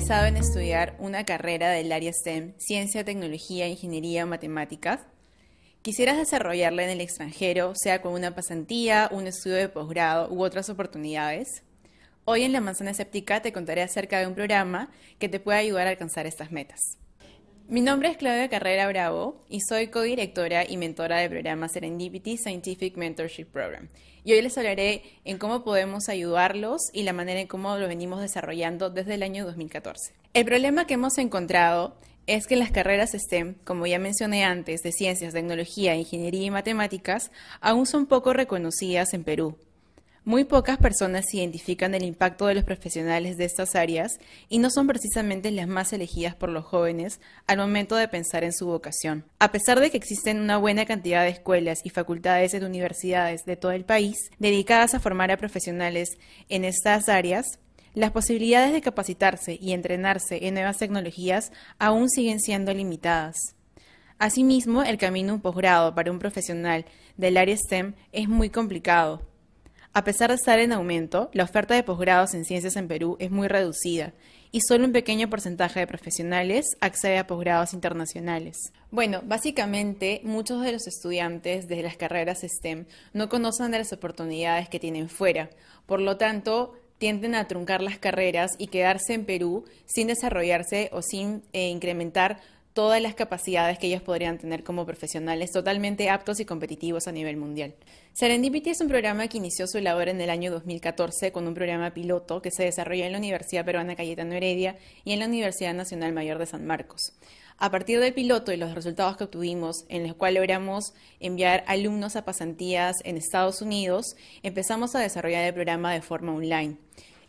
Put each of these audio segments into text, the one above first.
interesado en estudiar una carrera del área STEM, ciencia, tecnología, ingeniería o matemáticas? ¿Quisieras desarrollarla en el extranjero, sea con una pasantía, un estudio de posgrado u otras oportunidades? Hoy en La Manzana Escéptica te contaré acerca de un programa que te puede ayudar a alcanzar estas metas. Mi nombre es Claudia Carrera Bravo y soy codirectora y mentora del programa Serendipity Scientific Mentorship Program. Y hoy les hablaré en cómo podemos ayudarlos y la manera en cómo lo venimos desarrollando desde el año 2014. El problema que hemos encontrado es que las carreras STEM, como ya mencioné antes, de ciencias, tecnología, ingeniería y matemáticas, aún son poco reconocidas en Perú muy pocas personas identifican el impacto de los profesionales de estas áreas y no son precisamente las más elegidas por los jóvenes al momento de pensar en su vocación. A pesar de que existen una buena cantidad de escuelas y facultades de universidades de todo el país dedicadas a formar a profesionales en estas áreas, las posibilidades de capacitarse y entrenarse en nuevas tecnologías aún siguen siendo limitadas. Asimismo, el camino a un posgrado para un profesional del área STEM es muy complicado a pesar de estar en aumento, la oferta de posgrados en ciencias en Perú es muy reducida y solo un pequeño porcentaje de profesionales accede a posgrados internacionales. Bueno, básicamente muchos de los estudiantes de las carreras STEM no conocen de las oportunidades que tienen fuera, por lo tanto tienden a truncar las carreras y quedarse en Perú sin desarrollarse o sin eh, incrementar todas las capacidades que ellos podrían tener como profesionales totalmente aptos y competitivos a nivel mundial. Serendipity es un programa que inició su labor en el año 2014 con un programa piloto que se desarrolló en la Universidad Peruana Cayetano Heredia y en la Universidad Nacional Mayor de San Marcos. A partir del piloto y los resultados que obtuvimos, en los cuales logramos enviar alumnos a pasantías en Estados Unidos, empezamos a desarrollar el programa de forma online.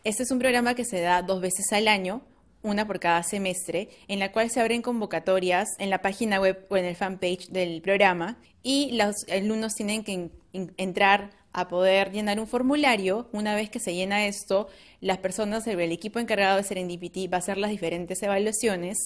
Este es un programa que se da dos veces al año una por cada semestre, en la cual se abren convocatorias en la página web o en el fanpage del programa y los alumnos tienen que entrar a poder llenar un formulario. Una vez que se llena esto, las personas el equipo encargado de ser Serendipity va a hacer las diferentes evaluaciones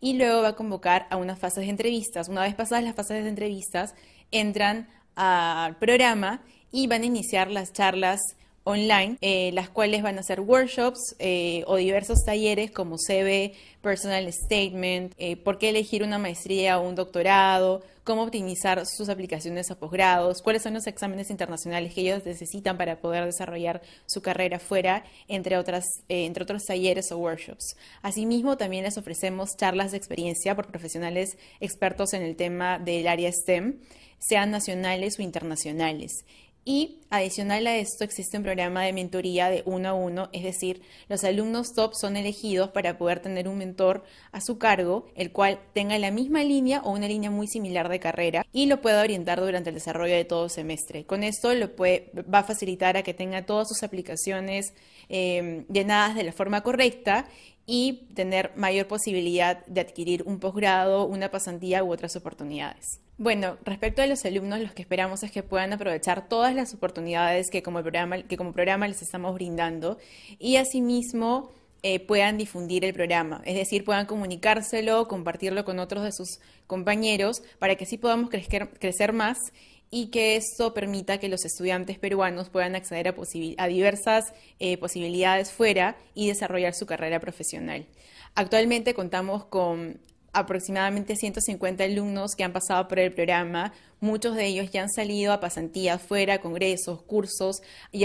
y luego va a convocar a unas fases de entrevistas. Una vez pasadas las fases de entrevistas, entran al programa y van a iniciar las charlas online, eh, las cuales van a ser workshops eh, o diversos talleres como CV, personal statement, eh, por qué elegir una maestría o un doctorado, cómo optimizar sus aplicaciones a posgrados, cuáles son los exámenes internacionales que ellos necesitan para poder desarrollar su carrera fuera, entre, otras, entre otros talleres o workshops. Asimismo, también les ofrecemos charlas de experiencia por profesionales expertos en el tema del área STEM, sean nacionales o internacionales. Y adicional a esto existe un programa de mentoría de uno a uno, es decir, los alumnos top son elegidos para poder tener un mentor a su cargo, el cual tenga la misma línea o una línea muy similar de carrera y lo pueda orientar durante el desarrollo de todo semestre. Con esto lo puede, va a facilitar a que tenga todas sus aplicaciones eh, llenadas de la forma correcta y tener mayor posibilidad de adquirir un posgrado, una pasantía u otras oportunidades. Bueno, respecto a los alumnos, lo que esperamos es que puedan aprovechar todas las oportunidades que como programa, que como programa les estamos brindando y asimismo eh, puedan difundir el programa, es decir, puedan comunicárselo, compartirlo con otros de sus compañeros para que así podamos crecer, crecer más y que esto permita que los estudiantes peruanos puedan acceder a, diversas eh, posibilidades fuera y desarrollar su carrera profesional. Actualmente contamos con aproximadamente 150 alumnos que han pasado por el programa, muchos de ellos ya han salido a pasantías fuera, congresos, cursos, y,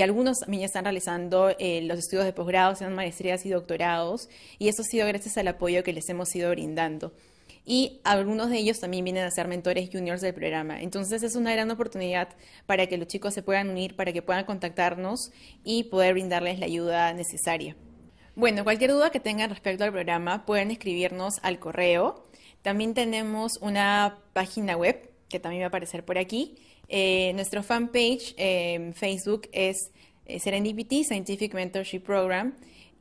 algunos también ya están realizando eh, los estudios de posgrado, sean maestrías y doctorados, y eso ha sido gracias al apoyo que les hemos ido brindando y algunos de ellos también vienen a ser mentores juniors del programa. Entonces es una gran oportunidad para que los chicos se puedan unir, para que puedan contactarnos y poder brindarles la ayuda necesaria. Bueno, cualquier duda que tengan respecto al programa pueden escribirnos al correo. También tenemos una página web que también va a aparecer por aquí. Nuestra eh, nuestro fanpage eh, en Facebook es eh, Serendipity Scientific Mentorship Program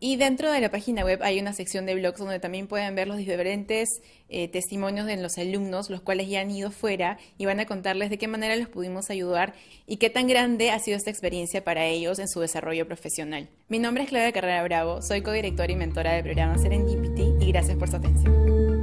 y dentro de la página web hay una sección de blogs donde también pueden ver los diferentes eh, testimonios de los alumnos, los cuales ya han ido fuera y van a contarles de qué manera los pudimos ayudar y qué tan grande ha sido esta experiencia para ellos en su desarrollo profesional. Mi nombre es Claudia Carrera Bravo, soy codirectora y mentora del programa Serendipity y gracias por su atención.